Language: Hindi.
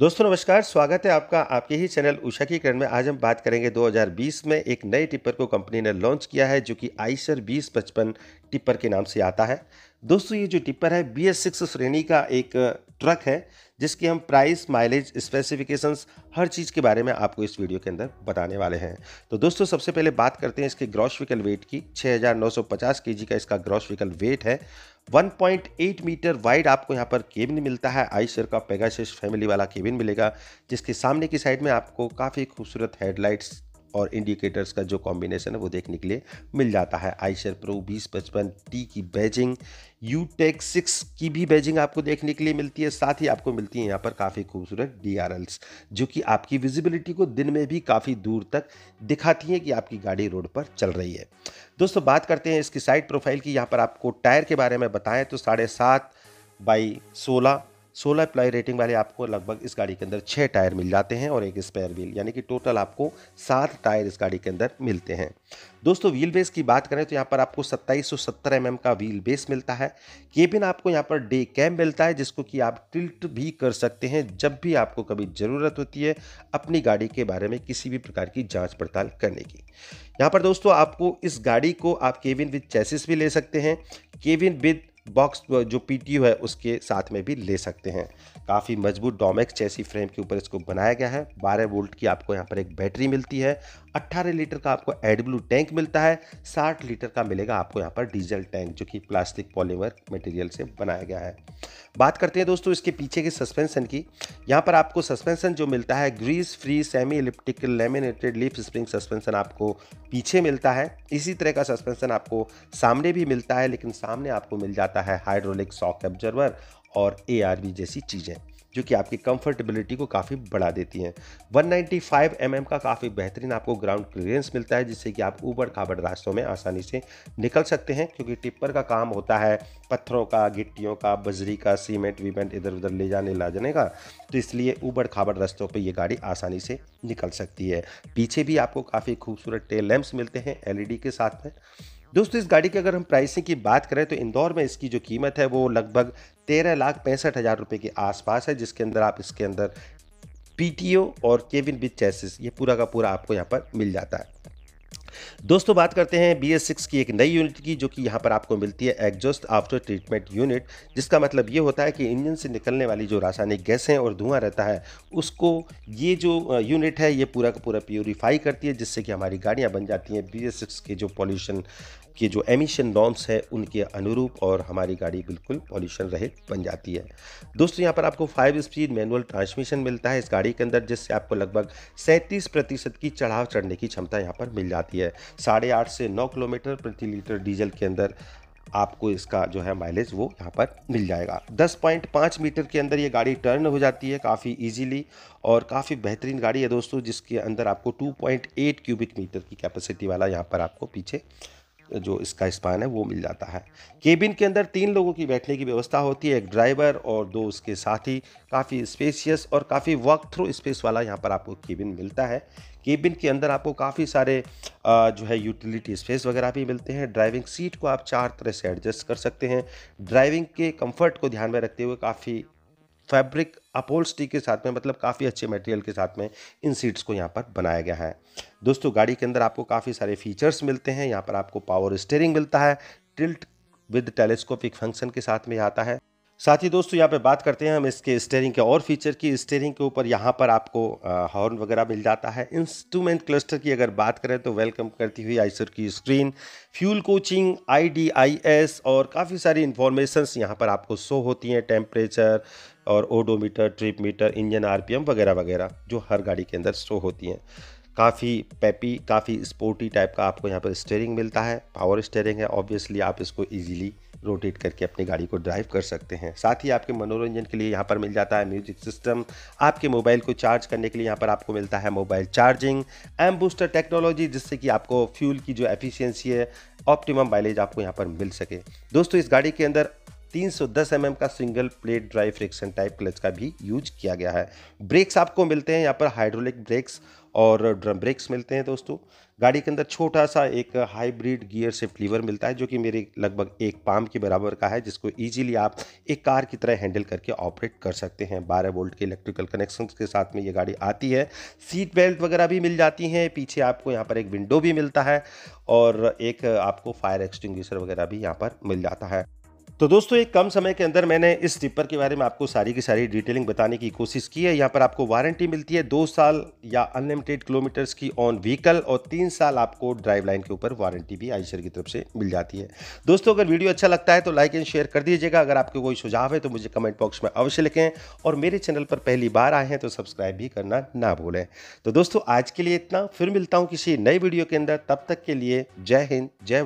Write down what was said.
दोस्तों नमस्कार स्वागत है आपका आपके ही चैनल उषा की किरण में आज हम बात करेंगे 2020 में एक नए टिपर को कंपनी ने लॉन्च किया है जो कि आइसर बीस टिपर के नाम से आता है दोस्तों ये जो टिप्पर है बी एस सिक्स श्रेणी का एक ट्रक है जिसकी हम प्राइस माइलेज स्पेसिफिकेशंस हर चीज़ के बारे में आपको इस वीडियो के अंदर बताने वाले हैं तो दोस्तों सबसे पहले बात करते हैं इसके ग्रॉस व्हीकल वेट की 6,950 केजी का इसका ग्रॉस व्हीकल वेट है 1.8 मीटर वाइड आपको यहाँ पर केबिन मिलता है आई का पेगाशिश फैमिली वाला केबिन मिलेगा जिसके सामने की साइड में आपको काफ़ी खूबसूरत हेडलाइट्स और इंडिकेटर्स का जो कॉम्बिनेशन है वो देखने के लिए मिल जाता है आईशर प्रो बीस पचपन टी की बैजिंग यू टेक सिक्स की भी बैजिंग आपको देखने के लिए मिलती है साथ ही आपको मिलती है यहाँ पर काफ़ी खूबसूरत डी जो कि आपकी विजिबिलिटी को दिन में भी काफ़ी दूर तक दिखाती हैं कि आपकी गाड़ी रोड पर चल रही है दोस्तों बात करते हैं इसकी साइड प्रोफाइल की यहाँ पर आपको टायर के बारे में बताएं तो साढ़े सात बाई सोलह सोलह प्लाई रेटिंग वाले आपको लगभग इस गाड़ी के अंदर छः टायर मिल जाते हैं और एक स्पेयर व्हील यानी कि टोटल आपको सात टायर इस गाड़ी के अंदर मिलते हैं दोस्तों व्हील बेस की बात करें तो यहाँ पर आपको सत्ताईस सौ सत्तर एम mm का व्हील बेस मिलता है केबिन आपको यहाँ पर डे कैम मिलता है जिसको कि आप टिल्ट भी कर सकते हैं जब भी आपको कभी ज़रूरत होती है अपनी गाड़ी के बारे में किसी भी प्रकार की जाँच पड़ताल करने की यहाँ पर दोस्तों आपको इस गाड़ी को आप केविन विद चैसिस भी ले सकते हैं केविन विद बॉक्स uh, जो पी है उसके साथ में भी ले सकते हैं काफ़ी मजबूत डोमेक्स जैसी फ्रेम के ऊपर इसको बनाया गया है बारह वोल्ट की आपको यहाँ पर एक बैटरी मिलती है 18 लीटर का आपको एड ब्लू टैंक मिलता है 60 लीटर का मिलेगा आपको यहाँ पर डीजल टैंक जो कि प्लास्टिक पॉलीमर मटेरियल से बनाया गया है बात करते हैं दोस्तों इसके पीछे के सस्पेंशन की यहाँ पर आपको सस्पेंशन जो मिलता है grease free semi elliptical laminated leaf spring suspension आपको पीछे मिलता है इसी तरह का सस्पेंशन आपको सामने भी मिलता है लेकिन सामने आपको मिल जाता है हाइड्रोलिक सॉक एब्जर्वर और ए जैसी चीज़ें जो कि आपकी कंफर्टेबिलिटी को काफ़ी बढ़ा देती हैं 195 नाइन्टी mm का काफ़ी बेहतरीन आपको ग्राउंड क्लियरेंस मिलता है जिससे कि आप ऊबड़ खाबड़ रास्तों में आसानी से निकल सकते हैं क्योंकि टिप्पर का काम होता है पत्थरों का गिट्टियों का बजरी का सीमेंट वीमेंट इधर उधर ले जाने ला जाने का तो इसलिए ऊबड़ खाबड़ रास्तों पर यह गाड़ी आसानी से निकल सकती है पीछे भी आपको काफ़ी खूबसूरत टेल लैम्प्स मिलते हैं एल e के साथ में दोस्तों इस गाड़ी की अगर हम प्राइसिंग की बात करें तो इंदौर में इसकी जो कीमत है वो लगभग तेरह लाख पैंसठ हज़ार रुपये के आसपास है जिसके अंदर आप इसके अंदर पीटीओ और केविन विद चैसेस ये पूरा का पूरा आपको यहाँ पर मिल जाता है दोस्तों बात करते हैं बी एस सिक्स की एक नई यूनिट की जो कि यहाँ पर आपको मिलती है एग्जॉस्ट आफ्टर ट्रीटमेंट यूनिट जिसका मतलब ये होता है कि इंजन से निकलने वाली जो रासायनिक गैसें और धुआं रहता है उसको ये जो यूनिट है ये पूरा का पूरा प्योरीफाई करती है जिससे कि हमारी गाड़ियाँ बन जाती हैं बी एस सिक्स के जो पॉल्यूशन के जो एमिशन नॉर्म्स हैं उनके अनुरूप और हमारी गाड़ी बिल्कुल पॉल्यूशन रहित बन जाती है दोस्तों यहाँ पर आपको फाइव स्पीड मैनुअल ट्रांसमिशन मिलता है इस गाड़ी के अंदर जिससे आपको लगभग सैंतीस प्रतिशत की चढ़ाव चढ़ने की क्षमता यहाँ पर मिल जाती है साढ़े आठ से नौ किलोमीटर प्रति लीटर डीजल के अंदर आपको इसका जो है माइलेज वो यहाँ पर मिल जाएगा 10.5 मीटर के अंदर ये गाड़ी टर्न हो जाती है काफ़ी इजीली और काफ़ी बेहतरीन गाड़ी है दोस्तों जिसके अंदर आपको 2.8 क्यूबिक मीटर की कैपेसिटी वाला यहाँ पर आपको पीछे जो इसका स्पान है वो मिल जाता है केबिन के अंदर तीन लोगों की बैठने की व्यवस्था होती है एक ड्राइवर और दो उसके साथी काफ़ी स्पेसियस और काफ़ी वर्क थ्रू स्पेस वाला यहाँ पर आपको केबिन मिलता है केबिन के अंदर आपको काफ़ी सारे जो है यूटिलिटी स्पेस वगैरह भी मिलते हैं ड्राइविंग सीट को आप चार तरह से एडजस्ट कर सकते हैं ड्राइविंग के कंफर्ट को ध्यान में रखते हुए काफ़ी फैब्रिक अपोल्स्टी के साथ में मतलब काफ़ी अच्छे मटेरियल के साथ में इन सीट्स को यहाँ पर बनाया गया है दोस्तों गाड़ी के अंदर आपको काफ़ी सारे फीचर्स मिलते हैं यहाँ पर आपको पावर स्टेयरिंग मिलता है टिल्ट विद टेलीस्कोपिक फंक्शन के साथ में आता है साथ ही दोस्तों यहाँ पे बात करते हैं हम इसके स्टेयरिंग के और फीचर की स्टेयरिंग के ऊपर यहाँ पर आपको हॉर्न वगैरह मिल जाता है इंस्ट्रूमेंट क्लस्टर की अगर बात करें तो वेलकम करती हुई आइसर की स्क्रीन फ्यूल कोचिंग आईडीआईएस और काफ़ी सारी इन्फॉर्मेशंस यहाँ पर आपको शो होती हैं टेम्परेचर और odometer trip meter engine R वगैरह वगैरह जो हर गाड़ी के अंदर शो होती हैं काफ़ी पैपी काफ़ी स्पोर्टी टाइप का आपको यहाँ पर स्टेयरिंग मिलता है पावर स्टेयरिंग है ऑब्वियसली आप इसको ईजिली रोटेट करके अपनी गाड़ी को ड्राइव कर सकते हैं साथ ही आपके मनोरंजन के लिए यहाँ पर मिल जाता है म्यूजिक सिस्टम आपके मोबाइल को चार्ज करने के लिए यहाँ पर आपको मिलता है mobile charging M booster technology जिससे कि आपको फ्यूल की जो एफिशिएंसी है ऑप्टिमम माइलेज आपको यहाँ पर मिल सके दोस्तों इस गाड़ी के अंदर 310 mm का single plate drive friction type clutch का भी यूज किया गया है ब्रेक्स आपको मिलते हैं यहाँ पर हाइड्रोलिक ब्रेक्स और ड्रम ब्रेक्स मिलते हैं दोस्तों गाड़ी के अंदर छोटा सा एक हाइब्रिड गियर शिफ्ट लीवर मिलता है जो कि मेरे लगभग एक पाम के बराबर का है जिसको इजीली आप एक कार की तरह हैंडल करके ऑपरेट कर सकते हैं 12 वोल्ट के इलेक्ट्रिकल कनेक्शन के साथ में ये गाड़ी आती है सीट बेल्ट वगैरह भी मिल जाती हैं पीछे आपको यहाँ पर एक विंडो भी मिलता है और एक आपको फायर एक्सटिंग वगैरह भी यहाँ पर मिल जाता है तो दोस्तों एक कम समय के अंदर मैंने इस टिप्पर के बारे में आपको सारी की सारी डिटेलिंग बताने की कोशिश की है यहाँ पर आपको वारंटी मिलती है दो साल या अनलिमिटेड किलोमीटर्स की ऑन व्हीकल और तीन साल आपको ड्राइव लाइन के ऊपर वारंटी भी आईशर की तरफ से मिल जाती है दोस्तों अगर वीडियो अच्छा लगता है तो लाइक एंड शेयर कर दीजिएगा अगर आपके कोई सुझाव है तो मुझे कमेंट बॉक्स में अवश्य लिखें और मेरे चैनल पर पहली बार आए हैं तो सब्सक्राइब भी करना ना भूलें तो दोस्तों आज के लिए इतना फिर मिलता हूँ किसी नई वीडियो के अंदर तब तक के लिए जय हिंद जय